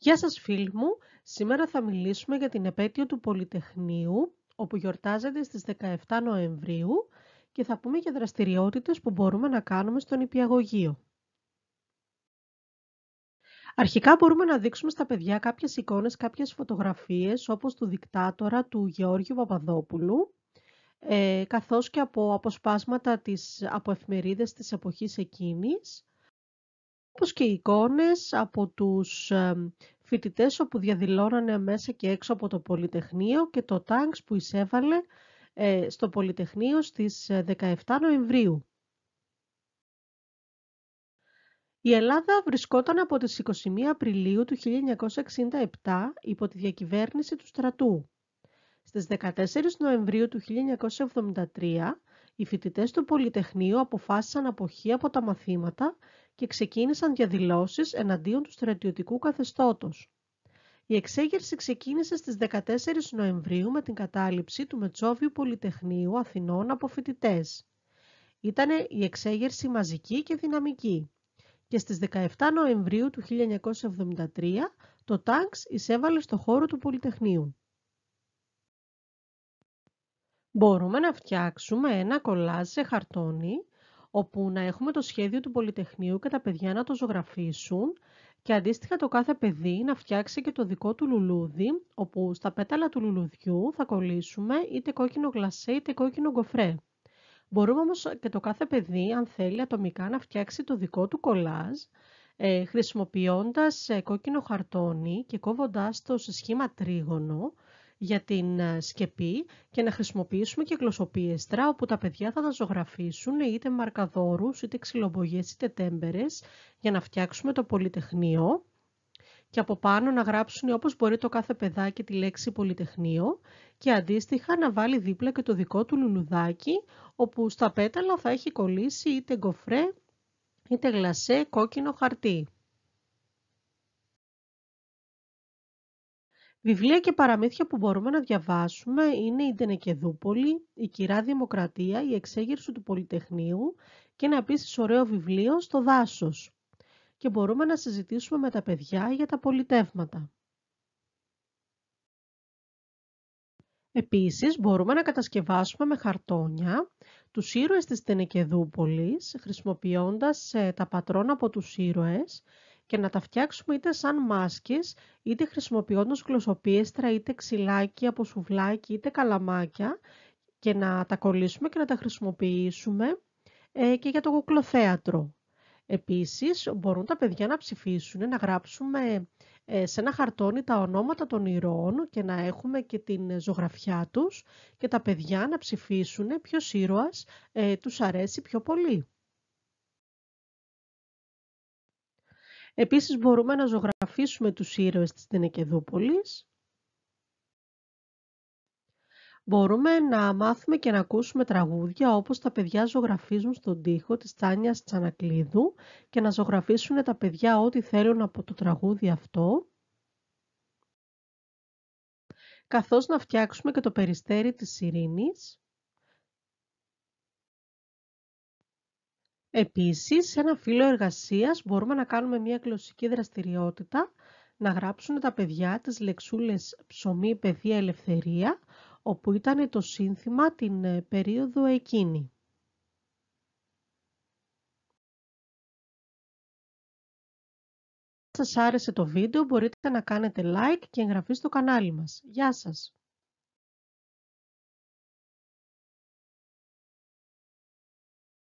Γεια σας φίλοι μου, σήμερα θα μιλήσουμε για την επέτειο του Πολυτεχνείου όπου γιορτάζεται στις 17 Νοεμβρίου και θα πούμε για δραστηριότητες που μπορούμε να κάνουμε στον υπηαγωγείο. Αρχικά μπορούμε να δείξουμε στα παιδιά κάποιες εικόνες, κάποιες φωτογραφίες όπως του δικτάτορα του Γεώργιου Παπαδόπουλου ε, καθώς και από αποσπάσματα της, από εφημερίδες της εποχής εκείνης όπως και εικόνες από τους φοιτητές όπου διαδηλώνανε μέσα και έξω από το Πολυτεχνείο και το τάγκς που εισέβαλε ε, στο Πολυτεχνείο στις 17 ε, Νοεμβρίου. Η Ελλάδα βρισκόταν από τις 21 Απριλίου του 1967 υπό τη διακυβέρνηση του στρατού. Στις 14 Νοεμβρίου του 1973 οι φοιτητές του Πολυτεχνείου αποφάσισαν αποχή από τα μαθήματα και ξεκίνησαν διαδηλώσεις εναντίον του στρατιωτικού καθεστώτος. Η εξέγερση ξεκίνησε στις 14 Νοεμβρίου με την κατάληψη του Μετσόβιου Πολυτεχνείου Αθηνών από φοιτητές. Ήταν η εξέγερση μαζική και δυναμική και στις 17 Νοεμβρίου του 1973 το ΤΑΝΚΣ εισέβαλε στο χώρο του Πολυτεχνείου. Μπορούμε να φτιάξουμε ένα κολάζ σε χαρτόνι, όπου να έχουμε το σχέδιο του Πολυτεχνείου και τα παιδιά να το ζωγραφίσουν και αντίστοιχα το κάθε παιδί να φτιάξει και το δικό του λουλούδι, όπου στα πέταλα του λουλουδιού θα κολλήσουμε είτε κόκκινο γλασέ είτε κόκκινο γκοφρέ. Μπορούμε όμως και το κάθε παιδί, αν θέλει, ατομικά να φτιάξει το δικό του κολάζ, ε, χρησιμοποιώντας ε, κόκκινο χαρτόνι και κόβοντάς το σε σχήμα τρίγωνο, για την ε, σκεπή και να χρησιμοποιήσουμε και γλωσσοπίεστρα όπου τα παιδιά θα τα ζωγραφίσουν είτε μαρκαδόρους, είτε ξυλομπογιές, είτε τέμπερες για να φτιάξουμε το πολυτεχνείο και από πάνω να γράψουν όπως μπορεί το κάθε παιδάκι τη λέξη πολυτεχνείο και αντίστοιχα να βάλει δίπλα και το δικό του λουλουδάκι όπου στα πέταλα θα έχει κολλήσει είτε γκοφρέ είτε γλασέ κόκκινο χαρτί. Βιβλία και παραμύθια που μπορούμε να διαβάσουμε είναι η Τενεκεδούπολη», η Κυρά Δημοκρατία, η Εξέγερση του Πολυτεχνείου και ένα επίσης ωραίο βιβλίο στο δάσος. Και μπορούμε να συζητήσουμε με τα παιδιά για τα πολιτεύματα. Επίσης, μπορούμε να κατασκευάσουμε με χαρτόνια τους ήρωες της Τενεκεδούπολης, χρησιμοποιώντας ε, τα πατρόν από τους ήρωες και να τα φτιάξουμε είτε σαν μάσκες, είτε χρησιμοποιώντας γλωσσοπίεστρα, είτε ξυλάκι από σουβλάκι, είτε καλαμάκια και να τα κολλήσουμε και να τα χρησιμοποιήσουμε ε, και για το κουκλοθέατρο. Επίσης, μπορούν τα παιδιά να ψηφίσουν, να γράψουμε ε, σε ένα χαρτόνι τα ονόματα των ηρώων και να έχουμε και την ζωγραφιά τους και τα παιδιά να ψηφίσουν ποιος ήρωας ε, τους αρέσει πιο πολύ. Επίσης μπορούμε να ζωγραφίσουμε τους ήρωες της Τενεκεδούπολης. Μπορούμε να μάθουμε και να ακούσουμε τραγούδια όπως τα παιδιά ζωγραφίζουν στον τοίχο της Τάνιας Τσανακλίδου και να ζωγραφίσουν τα παιδιά ό,τι θέλουν από το τραγούδι αυτό. Καθώς να φτιάξουμε και το περιστέρι της ειρήνης. Επίσης, σε ένα φύλλο εργασίας μπορούμε να κάνουμε μια γλωσσική δραστηριότητα, να γράψουν τα παιδιά τις λεξούλες «Ψωμί, παιδεία, ελευθερία», όπου ήταν το σύνθημα την ε, περίοδο εκείνη. Αν σας άρεσε το βίντεο μπορείτε να κάνετε like και εγγραφή στο κανάλι μας. Γεια σας!